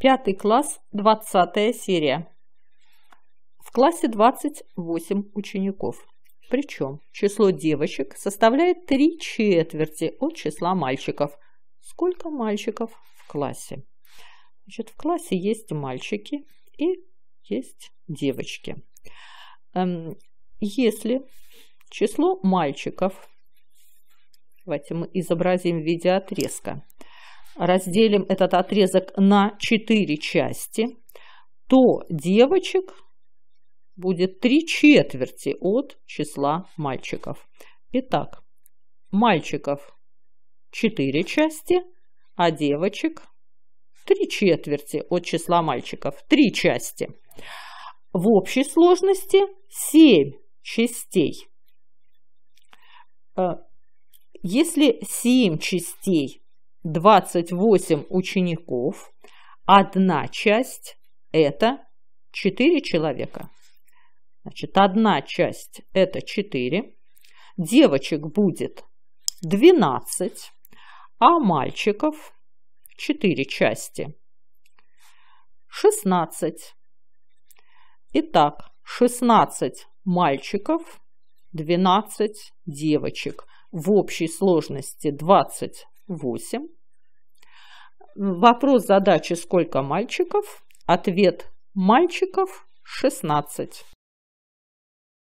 Пятый класс, 20 серия. В классе 28 учеников. Причем число девочек составляет три четверти от числа мальчиков. Сколько мальчиков в классе? Значит, в классе есть мальчики и есть девочки. Эм, если число мальчиков, давайте мы изобразим в виде отрезка – разделим этот отрезок на 4 части, то девочек будет 3 четверти от числа мальчиков. Итак, мальчиков 4 части, а девочек 3 четверти от числа мальчиков. 3 части. В общей сложности 7 частей. Э, если 7 частей 28 учеников, одна часть – это 4 человека. Значит, одна часть – это 4. Девочек будет 12, а мальчиков – 4 части. 16. Итак, 16 мальчиков, 12 девочек. В общей сложности 28 вопрос задачи «Сколько мальчиков?» Ответ «Мальчиков 16».